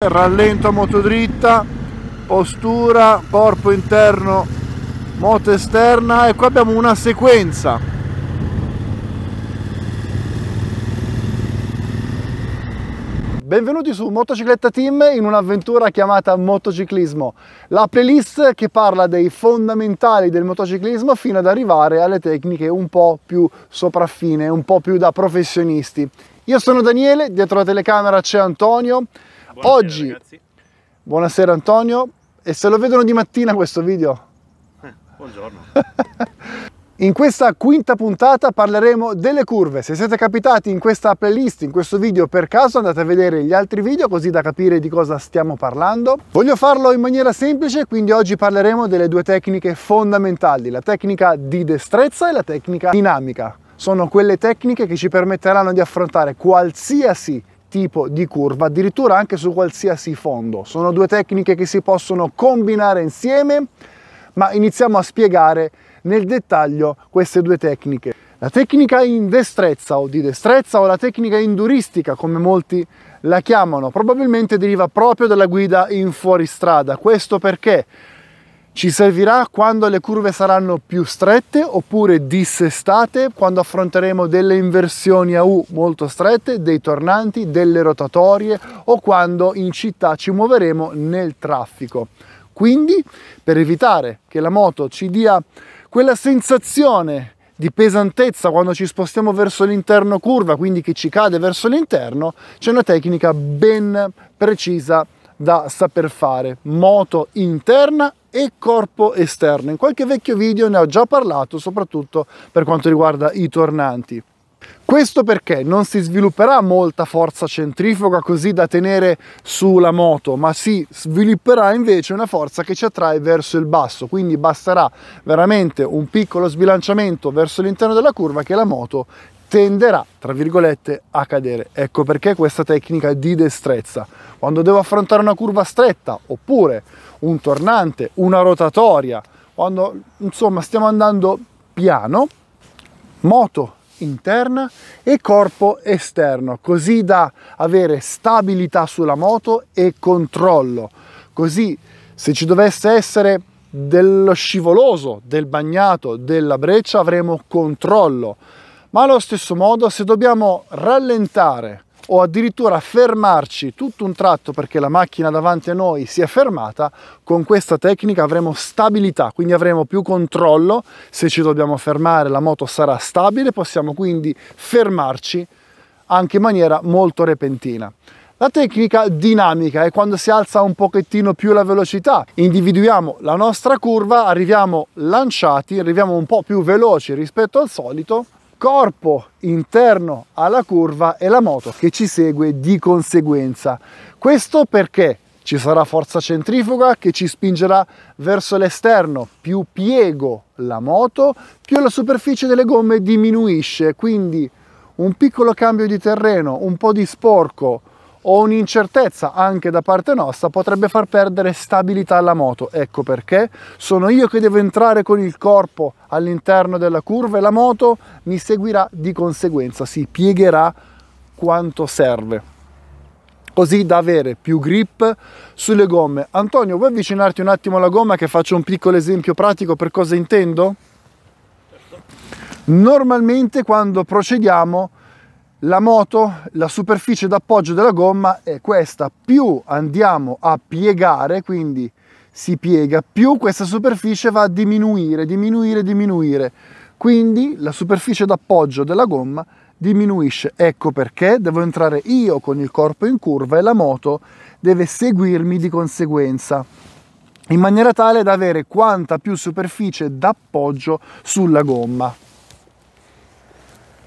rallento moto dritta postura, corpo interno, moto esterna e qua abbiamo una sequenza. Benvenuti su Motocicletta Team in un'avventura chiamata Motociclismo, la playlist che parla dei fondamentali del motociclismo fino ad arrivare alle tecniche un po' più sopraffine, un po' più da professionisti. Io sono Daniele, dietro la telecamera c'è Antonio, Buonasera, Oggi, ragazzi. buonasera Antonio, e se lo vedono di mattina questo video? Eh, buongiorno. in questa quinta puntata parleremo delle curve. Se siete capitati in questa playlist, in questo video per caso, andate a vedere gli altri video così da capire di cosa stiamo parlando. Voglio farlo in maniera semplice, quindi oggi parleremo delle due tecniche fondamentali, la tecnica di destrezza e la tecnica dinamica sono quelle tecniche che ci permetteranno di affrontare qualsiasi tipo di curva, addirittura anche su qualsiasi fondo. Sono due tecniche che si possono combinare insieme, ma iniziamo a spiegare nel dettaglio queste due tecniche. La tecnica in destrezza o di destrezza o la tecnica induristica, come molti la chiamano, probabilmente deriva proprio dalla guida in fuoristrada. Questo perché ci servirà quando le curve saranno più strette oppure dissestate, quando affronteremo delle inversioni a U molto strette, dei tornanti, delle rotatorie o quando in città ci muoveremo nel traffico. Quindi, per evitare che la moto ci dia quella sensazione di pesantezza quando ci spostiamo verso l'interno curva, quindi che ci cade verso l'interno, c'è una tecnica ben precisa da saper fare. Moto interna e corpo esterno. In qualche vecchio video ne ho già parlato, soprattutto per quanto riguarda i tornanti. Questo perché non si svilupperà molta forza centrifuga così da tenere sulla moto, ma si svilupperà invece una forza che ci attrae verso il basso, quindi basterà veramente un piccolo sbilanciamento verso l'interno della curva che la moto tenderà, tra virgolette, a cadere. Ecco perché questa tecnica di destrezza. Quando devo affrontare una curva stretta, oppure un tornante, una rotatoria, quando insomma stiamo andando piano, moto interna e corpo esterno, così da avere stabilità sulla moto e controllo. Così se ci dovesse essere dello scivoloso, del bagnato, della breccia, avremo controllo ma allo stesso modo, se dobbiamo rallentare o addirittura fermarci tutto un tratto perché la macchina davanti a noi si è fermata, con questa tecnica avremo stabilità, quindi avremo più controllo, se ci dobbiamo fermare la moto sarà stabile, possiamo quindi fermarci anche in maniera molto repentina. La tecnica dinamica è quando si alza un pochettino più la velocità. Individuiamo la nostra curva, arriviamo lanciati, arriviamo un po' più veloci rispetto al solito corpo interno alla curva e la moto che ci segue di conseguenza. Questo perché ci sarà forza centrifuga che ci spingerà verso l'esterno. Più piego la moto, più la superficie delle gomme diminuisce, quindi un piccolo cambio di terreno, un po' di sporco, o un'incertezza anche da parte nostra potrebbe far perdere stabilità alla moto. Ecco perché sono io che devo entrare con il corpo all'interno della curva e la moto mi seguirà di conseguenza, si piegherà quanto serve così da avere più grip sulle gomme. Antonio, vuoi avvicinarti un attimo alla gomma che faccio un piccolo esempio pratico per cosa intendo? Certo. Normalmente quando procediamo la moto, la superficie d'appoggio della gomma è questa, più andiamo a piegare, quindi si piega, più questa superficie va a diminuire, diminuire, diminuire. Quindi la superficie d'appoggio della gomma diminuisce. Ecco perché devo entrare io con il corpo in curva e la moto deve seguirmi di conseguenza in maniera tale da avere quanta più superficie d'appoggio sulla gomma.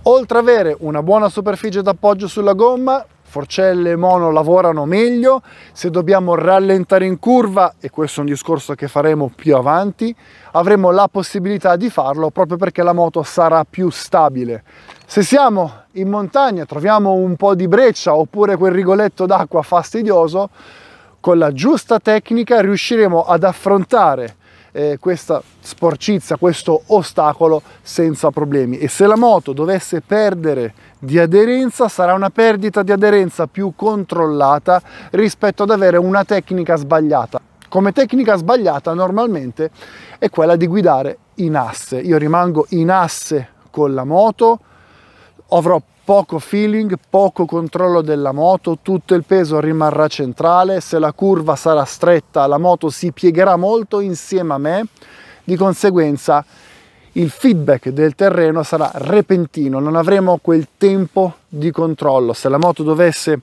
Oltre ad avere una buona superficie d'appoggio sulla gomma, forcelle e mono lavorano meglio, se dobbiamo rallentare in curva, e questo è un discorso che faremo più avanti, avremo la possibilità di farlo proprio perché la moto sarà più stabile. Se siamo in montagna, troviamo un po' di breccia oppure quel rigoletto d'acqua fastidioso, con la giusta tecnica riusciremo ad affrontare eh, questa sporcizia, questo ostacolo senza problemi. E se la moto dovesse perdere di aderenza, sarà una perdita di aderenza più controllata rispetto ad avere una tecnica sbagliata. Come tecnica sbagliata normalmente è quella di guidare in asse. Io rimango in asse con la moto, avrò poco feeling, poco controllo della moto, tutto il peso rimarrà centrale, se la curva sarà stretta la moto si piegherà molto insieme a me, di conseguenza il feedback del terreno sarà repentino, non avremo quel tempo di controllo, se la moto dovesse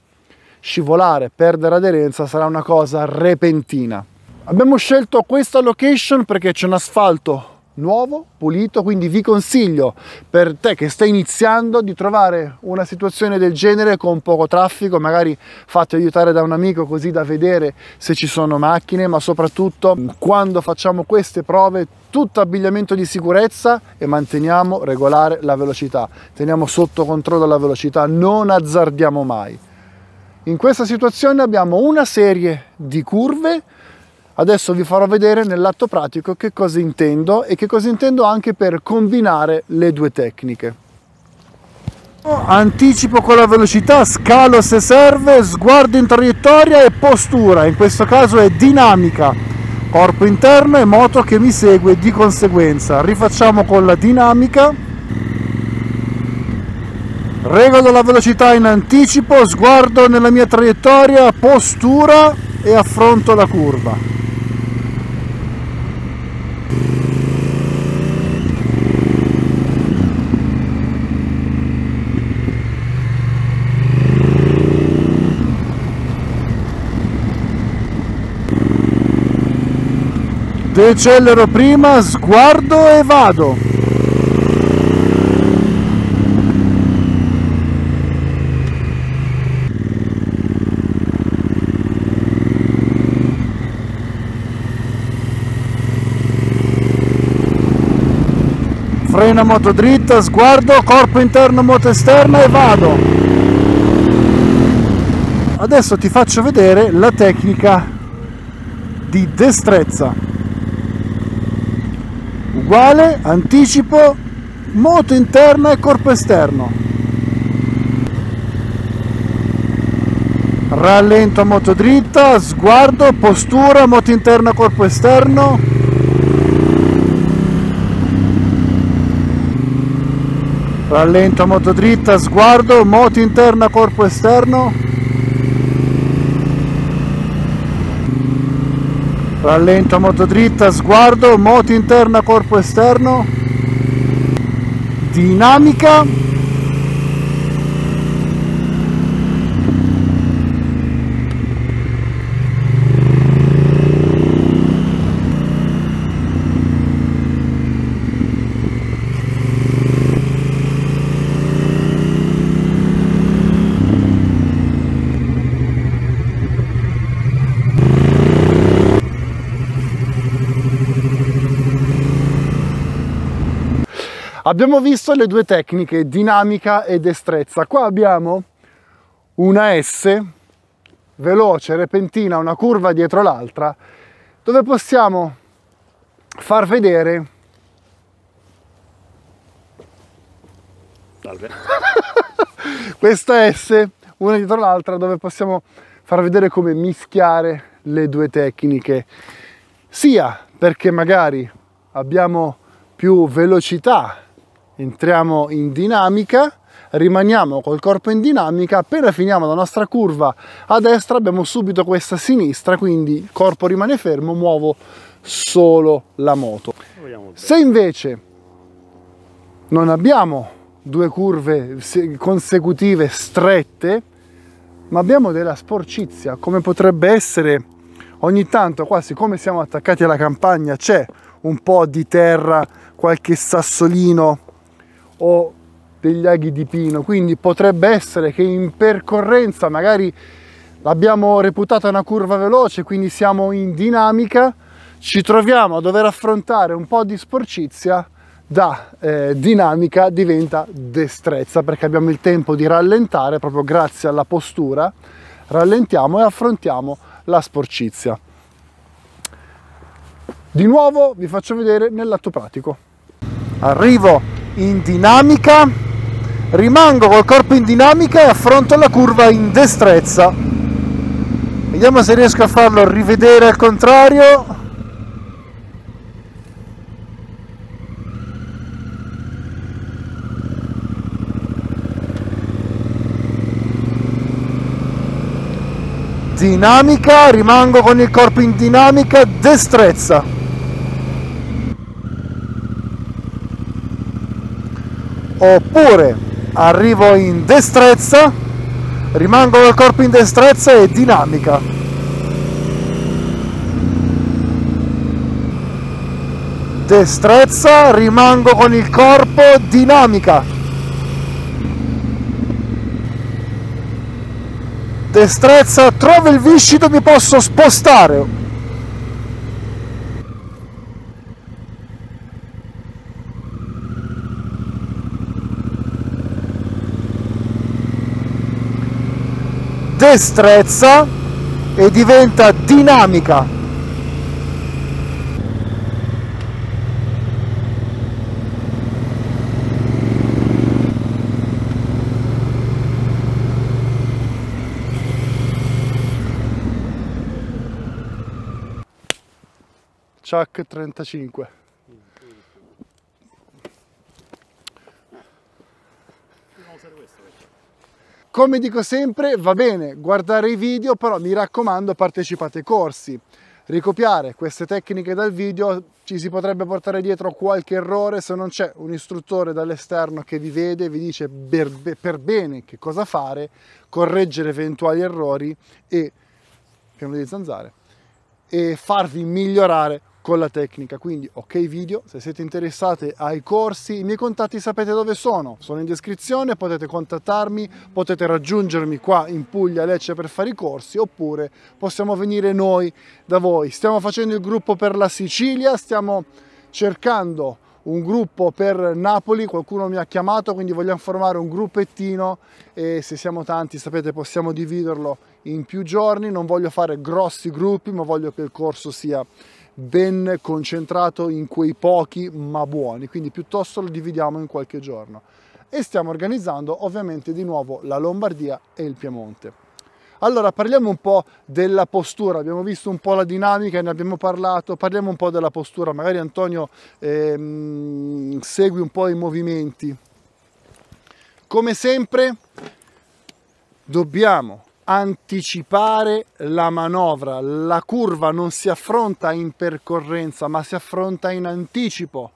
scivolare, perdere aderenza sarà una cosa repentina. Abbiamo scelto questa location perché c'è un asfalto nuovo, pulito, quindi vi consiglio per te che stai iniziando di trovare una situazione del genere con poco traffico, magari fatti aiutare da un amico così da vedere se ci sono macchine, ma soprattutto quando facciamo queste prove tutto abbigliamento di sicurezza e manteniamo regolare la velocità, teniamo sotto controllo la velocità, non azzardiamo mai. In questa situazione abbiamo una serie di curve Adesso vi farò vedere nell'atto pratico che cosa intendo e che cosa intendo anche per combinare le due tecniche. Anticipo con la velocità, scalo se serve, sguardo in traiettoria e postura, in questo caso è dinamica, corpo interno e moto che mi segue di conseguenza. Rifacciamo con la dinamica regolo la velocità in anticipo, sguardo nella mia traiettoria, postura e affronto la curva. decelero prima sguardo e vado Frena moto dritta sguardo corpo interno moto esterna e vado adesso ti faccio vedere la tecnica di destrezza uguale anticipo moto interna e corpo esterno rallento moto dritta sguardo postura moto interna corpo esterno rallento moto dritta sguardo moto interna corpo esterno rallento moto dritta sguardo moto interna corpo esterno dinamica Abbiamo visto le due tecniche, dinamica e destrezza. Qua abbiamo una S veloce, repentina, una curva dietro l'altra, dove possiamo far vedere Salve. questa S una dietro l'altra dove possiamo far vedere come mischiare le due tecniche sia perché magari abbiamo più velocità entriamo in dinamica, rimaniamo col corpo in dinamica, appena finiamo la nostra curva a destra abbiamo subito questa sinistra, quindi il corpo rimane fermo, muovo solo la moto. Se invece non abbiamo due curve consecutive strette, ma abbiamo della sporcizia, come potrebbe essere ogni tanto qua, siccome siamo attaccati alla campagna, c'è un po' di terra, qualche sassolino, o degli aghi di pino, quindi potrebbe essere che in percorrenza magari l'abbiamo reputata una curva veloce, quindi siamo in dinamica, ci troviamo a dover affrontare un po' di sporcizia, da eh, dinamica diventa destrezza perché abbiamo il tempo di rallentare proprio grazie alla postura, rallentiamo e affrontiamo la sporcizia. Di nuovo vi faccio vedere nell'atto pratico. Arrivo in dinamica, rimango col corpo in dinamica e affronto la curva in destrezza. Vediamo se riesco a farlo rivedere al contrario. Dinamica, rimango con il corpo in dinamica, destrezza. oppure arrivo in destrezza rimango col corpo in destrezza e dinamica destrezza rimango con il corpo dinamica destrezza trovo il viscido mi posso spostare destrezza e diventa dinamica. Chuck 35 Come dico sempre, va bene guardare i video, però mi raccomando partecipate ai corsi. Ricopiare queste tecniche dal video ci si potrebbe portare dietro qualche errore se non c'è un istruttore dall'esterno che vi vede e vi dice per, per bene che cosa fare, correggere eventuali errori e piano di zanzare e farvi migliorare con la tecnica. Quindi ok video, se siete interessate ai corsi, i miei contatti sapete dove sono, sono in descrizione, potete contattarmi, potete raggiungermi qua in Puglia, Lecce per fare i corsi oppure possiamo venire noi da voi. Stiamo facendo il gruppo per la Sicilia, stiamo cercando un gruppo per Napoli, qualcuno mi ha chiamato, quindi vogliamo formare un gruppettino e se siamo tanti, sapete, possiamo dividerlo in più giorni, non voglio fare grossi gruppi, ma voglio che il corso sia ben concentrato in quei pochi ma buoni, quindi piuttosto lo dividiamo in qualche giorno. E stiamo organizzando ovviamente di nuovo la Lombardia e il Piemonte. Allora parliamo un po' della postura, abbiamo visto un po' la dinamica, ne abbiamo parlato, parliamo un po' della postura, magari Antonio ehm, segui un po' i movimenti. Come sempre dobbiamo anticipare la manovra. La curva non si affronta in percorrenza, ma si affronta in anticipo.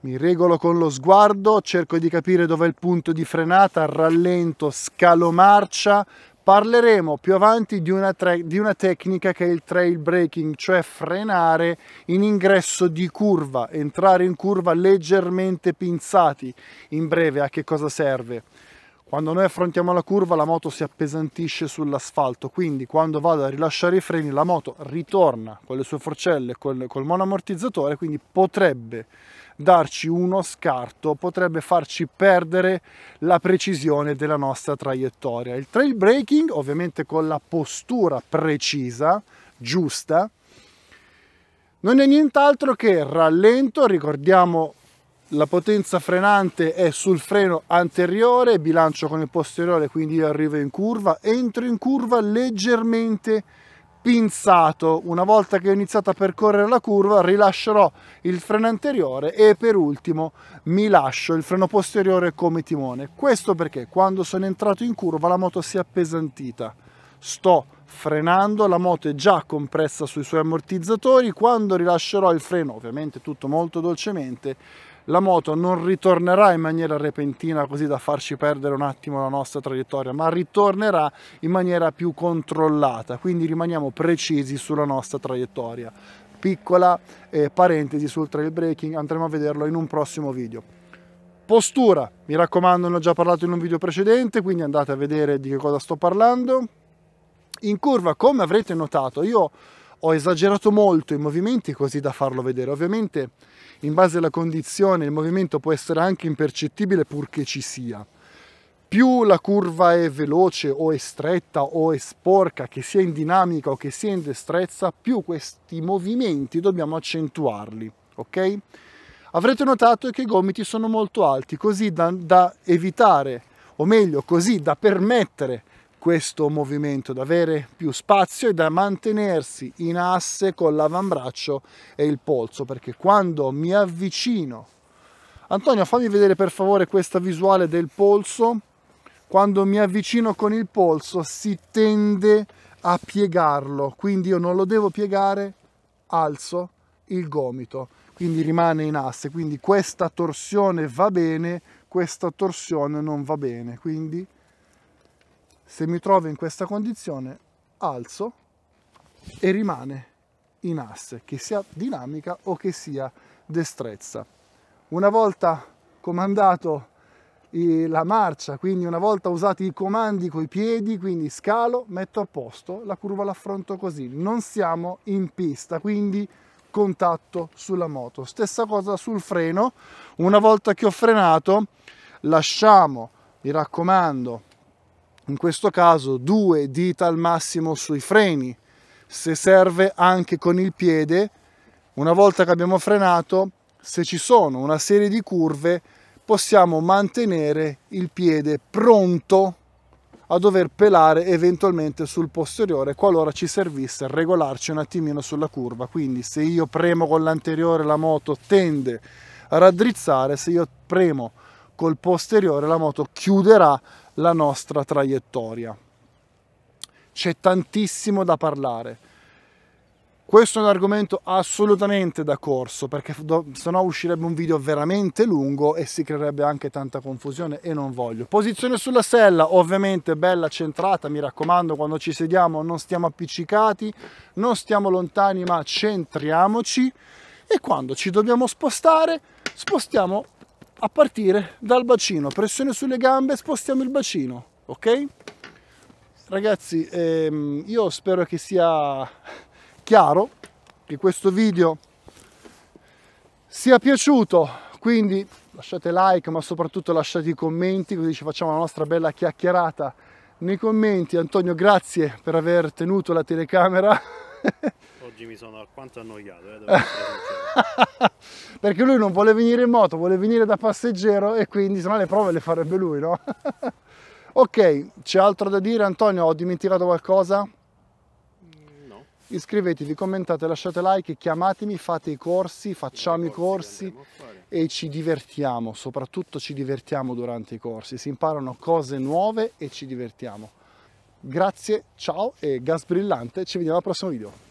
Mi regolo con lo sguardo, cerco di capire dove è il punto di frenata, rallento, scalo marcia. Parleremo più avanti di una, di una tecnica che è il trail braking, cioè frenare in ingresso di curva, entrare in curva leggermente pinzati. In breve, a che cosa serve? Quando noi affrontiamo la curva la moto si appesantisce sull'asfalto, quindi quando vado a rilasciare i freni la moto ritorna con le sue forcelle, col, col monoammortizzatore, quindi potrebbe darci uno scarto, potrebbe farci perdere la precisione della nostra traiettoria. Il trail braking ovviamente con la postura precisa, giusta, non è nient'altro che rallento, ricordiamo la potenza frenante è sul freno anteriore, bilancio con il posteriore, quindi io arrivo in curva, entro in curva leggermente pinzato. Una volta che ho iniziato a percorrere la curva rilascerò il freno anteriore e per ultimo mi lascio il freno posteriore come timone. Questo perché quando sono entrato in curva la moto si è appesantita. Sto frenando, la moto è già compressa sui suoi ammortizzatori, quando rilascerò il freno, ovviamente tutto molto dolcemente, la moto non ritornerà in maniera repentina così da farci perdere un attimo la nostra traiettoria, ma ritornerà in maniera più controllata, quindi rimaniamo precisi sulla nostra traiettoria. Piccola eh, parentesi sul trail breaking, andremo a vederlo in un prossimo video postura, mi raccomando ne ho già parlato in un video precedente, quindi andate a vedere di che cosa sto parlando. In curva, come avrete notato, io ho esagerato molto i movimenti così da farlo vedere. Ovviamente in base alla condizione il movimento può essere anche impercettibile purché ci sia. Più la curva è veloce o è stretta o è sporca, che sia in dinamica o che sia in destrezza, più questi movimenti dobbiamo accentuarli, ok? Avrete notato che i gomiti sono molto alti, così da, da evitare, o meglio, così da permettere questo movimento, da avere più spazio e da mantenersi in asse con l'avambraccio e il polso, perché quando mi avvicino, Antonio fammi vedere per favore questa visuale del polso, quando mi avvicino con il polso si tende a piegarlo, quindi io non lo devo piegare, alzo il gomito, quindi rimane in asse, quindi questa torsione va bene, questa torsione non va bene, quindi se mi trovo in questa condizione alzo e rimane in asse, che sia dinamica o che sia destrezza. Una volta comandato la marcia, quindi una volta usati i comandi con i piedi, quindi scalo, metto a posto, la curva l'affronto così, non siamo in pista, quindi contatto sulla moto. Stessa cosa sul freno, una volta che ho frenato lasciamo, mi raccomando, in questo caso due dita al massimo sui freni, se serve anche con il piede, una volta che abbiamo frenato, se ci sono una serie di curve, possiamo mantenere il piede pronto a dover pelare eventualmente sul posteriore qualora ci servisse regolarci un attimino sulla curva. Quindi se io premo con l'anteriore la moto tende a raddrizzare, se io premo col posteriore la moto chiuderà la nostra traiettoria. C'è tantissimo da parlare. Questo è un argomento assolutamente da corso perché sennò uscirebbe un video veramente lungo e si creerebbe anche tanta confusione e non voglio. Posizione sulla sella, ovviamente bella centrata, mi raccomando quando ci sediamo non stiamo appiccicati, non stiamo lontani ma centriamoci e quando ci dobbiamo spostare spostiamo a partire dal bacino. Pressione sulle gambe, spostiamo il bacino, ok? Ragazzi, ehm, io spero che sia chiaro che questo video sia piaciuto, quindi lasciate like, ma soprattutto lasciate i commenti, così ci facciamo la nostra bella chiacchierata nei commenti. Antonio, grazie per aver tenuto la telecamera. Oggi mi sono alquanto annoiato, eh, perché lui non vuole venire in moto, vuole venire da passeggero e quindi se no le prove le farebbe lui, no? ok, c'è altro da dire Antonio, ho dimenticato qualcosa? No. Iscrivetevi, commentate, lasciate like, chiamatemi, fate i corsi, facciamo i corsi e ci divertiamo, soprattutto ci divertiamo durante i corsi, si imparano cose nuove e ci divertiamo. Grazie, ciao e gas brillante, ci vediamo al prossimo video.